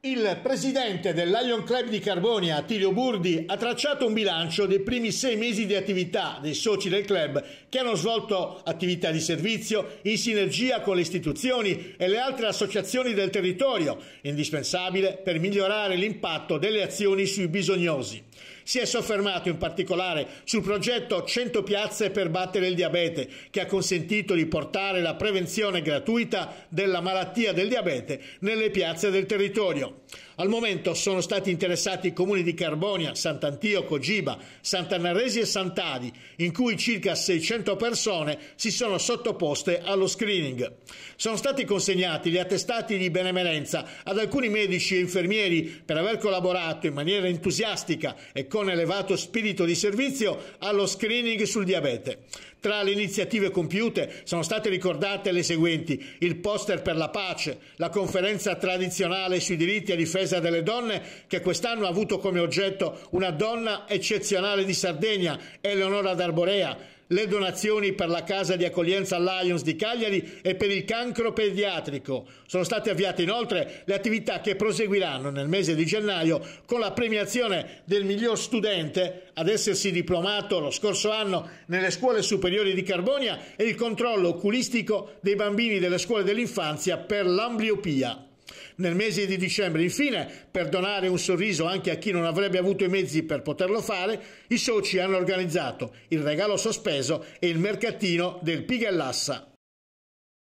Il presidente del Lion Club di Carbonia, Attilio Burdi, ha tracciato un bilancio dei primi sei mesi di attività dei soci del club che hanno svolto attività di servizio in sinergia con le istituzioni e le altre associazioni del territorio, indispensabile per migliorare l'impatto delle azioni sui bisognosi. Si è soffermato in particolare sul progetto 100 piazze per battere il diabete, che ha consentito di portare la prevenzione gratuita della malattia del diabete nelle piazze del territorio. Al momento sono stati interessati i comuni di Carbonia, Sant'Antioco, Giba, Sant'Annaresi e Sant'Adi, in cui circa 600 persone si sono sottoposte allo screening. Sono stati consegnati gli attestati di benemerenza ad alcuni medici e infermieri per aver collaborato in maniera entusiastica e con con elevato spirito di servizio allo screening sul diabete. Tra le iniziative compiute sono state ricordate le seguenti: il poster per la pace, la conferenza tradizionale sui diritti a difesa delle donne che quest'anno ha avuto come oggetto una donna eccezionale di Sardegna, Eleonora d'Arborea, le donazioni per la casa di accoglienza Lions di Cagliari e per il cancro pediatrico. Sono state avviate inoltre le attività che proseguiranno nel mese di gennaio con la premiazione del miglior studente ad essersi diplomato lo scorso anno nelle scuole superiori di Carbonia e il controllo oculistico dei bambini delle scuole dell'infanzia per l'ambliopia nel mese di dicembre. Infine, per donare un sorriso anche a chi non avrebbe avuto i mezzi per poterlo fare, i soci hanno organizzato il regalo sospeso e il mercatino del Pigellassa.